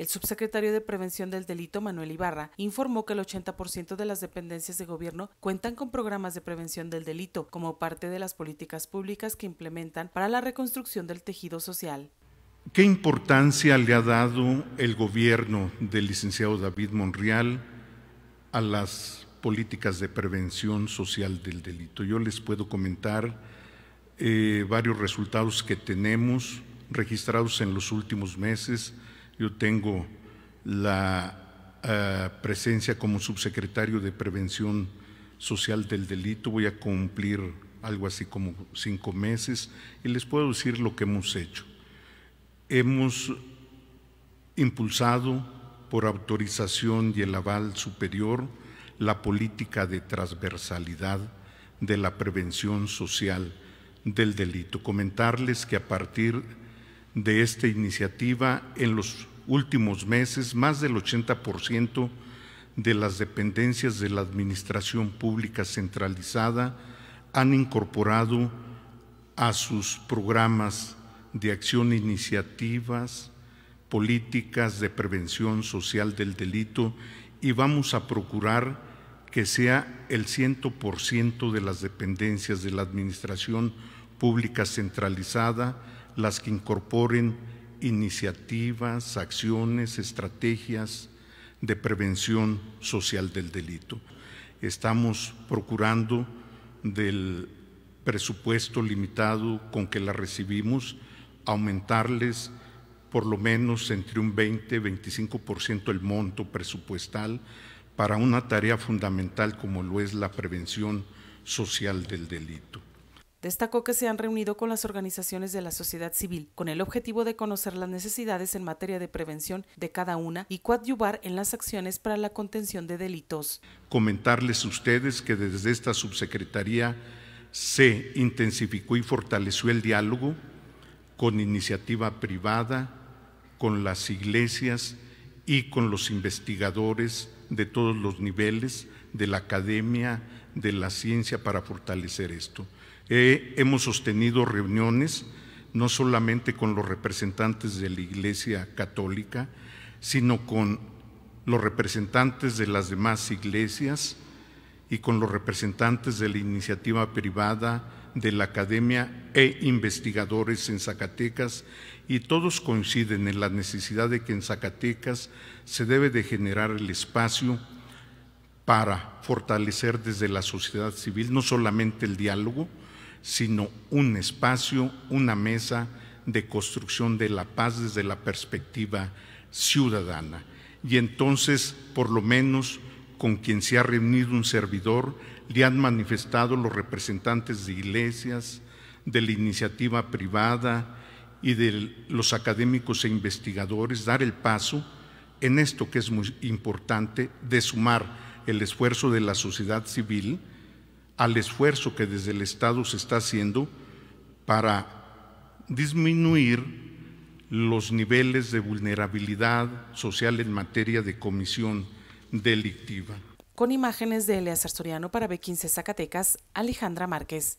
El subsecretario de Prevención del Delito, Manuel Ibarra, informó que el 80% de las dependencias de gobierno cuentan con programas de prevención del delito como parte de las políticas públicas que implementan para la reconstrucción del tejido social. ¿Qué importancia le ha dado el gobierno del licenciado David Monreal a las políticas de prevención social del delito? Yo les puedo comentar eh, varios resultados que tenemos registrados en los últimos meses yo tengo la eh, presencia como subsecretario de Prevención Social del Delito. Voy a cumplir algo así como cinco meses y les puedo decir lo que hemos hecho. Hemos impulsado por autorización y el aval superior la política de transversalidad de la prevención social del delito. Comentarles que a partir de esta iniciativa en los últimos meses, más del 80% de las dependencias de la Administración Pública Centralizada han incorporado a sus programas de acción iniciativas políticas de prevención social del delito y vamos a procurar que sea el 100% de las dependencias de la Administración Pública Centralizada las que incorporen iniciativas, acciones, estrategias de prevención social del delito. Estamos procurando del presupuesto limitado con que la recibimos, aumentarles por lo menos entre un 20 y 25% el monto presupuestal para una tarea fundamental como lo es la prevención social del delito. Destacó que se han reunido con las organizaciones de la sociedad civil con el objetivo de conocer las necesidades en materia de prevención de cada una y coadyuvar en las acciones para la contención de delitos. Comentarles ustedes que desde esta subsecretaría se intensificó y fortaleció el diálogo con iniciativa privada, con las iglesias y con los investigadores de todos los niveles de la academia, de la ciencia para fortalecer esto. Eh, hemos sostenido reuniones no solamente con los representantes de la Iglesia Católica, sino con los representantes de las demás iglesias y con los representantes de la iniciativa privada, de la academia e investigadores en Zacatecas y todos coinciden en la necesidad de que en Zacatecas se debe de generar el espacio para fortalecer desde la sociedad civil no solamente el diálogo, sino un espacio, una mesa de construcción de la paz desde la perspectiva ciudadana. Y entonces, por lo menos, con quien se ha reunido un servidor, le han manifestado los representantes de iglesias, de la iniciativa privada y de los académicos e investigadores, dar el paso en esto que es muy importante, de sumar el esfuerzo de la sociedad civil al esfuerzo que desde el Estado se está haciendo para disminuir los niveles de vulnerabilidad social en materia de comisión delictiva. Con imágenes de Elia Sartoriano para B15 Zacatecas, Alejandra Márquez.